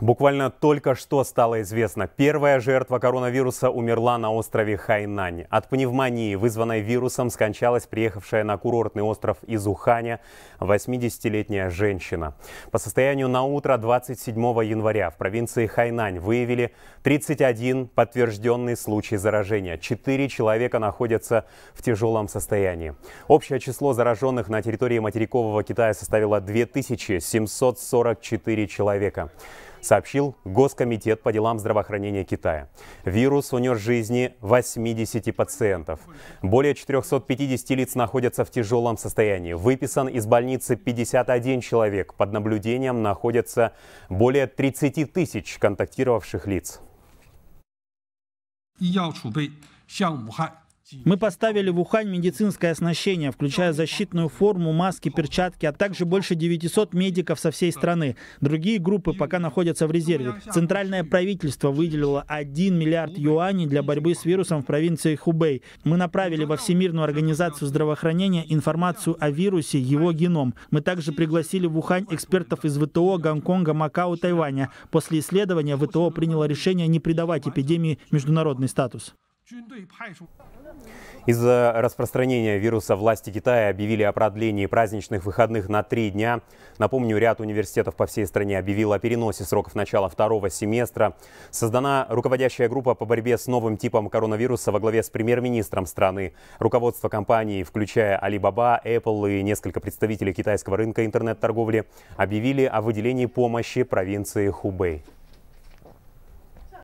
Буквально только что стало известно. Первая жертва коронавируса умерла на острове Хайнань. От пневмонии, вызванной вирусом, скончалась приехавшая на курортный остров из Уханя 80-летняя женщина. По состоянию на утро 27 января в провинции Хайнань выявили 31 подтвержденный случай заражения. Четыре человека находятся в тяжелом состоянии. Общее число зараженных на территории материкового Китая составило 2744 человека сообщил Госкомитет по делам здравоохранения Китая. Вирус унес жизни 80 пациентов. Более 450 лиц находятся в тяжелом состоянии. Выписан из больницы 51 человек. Под наблюдением находятся более 30 тысяч контактировавших лиц. Мы поставили в Ухань медицинское оснащение, включая защитную форму, маски, перчатки, а также больше 900 медиков со всей страны. Другие группы пока находятся в резерве. Центральное правительство выделило 1 миллиард юаней для борьбы с вирусом в провинции Хубей. Мы направили во Всемирную организацию здравоохранения информацию о вирусе, его геном. Мы также пригласили в Ухань экспертов из ВТО, Гонконга, Макао, Тайваня. После исследования ВТО приняло решение не придавать эпидемии международный статус. Из-за распространения вируса власти Китая объявили о продлении праздничных выходных на три дня. Напомню, ряд университетов по всей стране объявил о переносе сроков начала второго семестра. Создана руководящая группа по борьбе с новым типом коронавируса во главе с премьер-министром страны. Руководство компании, включая Alibaba, Apple и несколько представителей китайского рынка интернет-торговли, объявили о выделении помощи провинции Хубэй.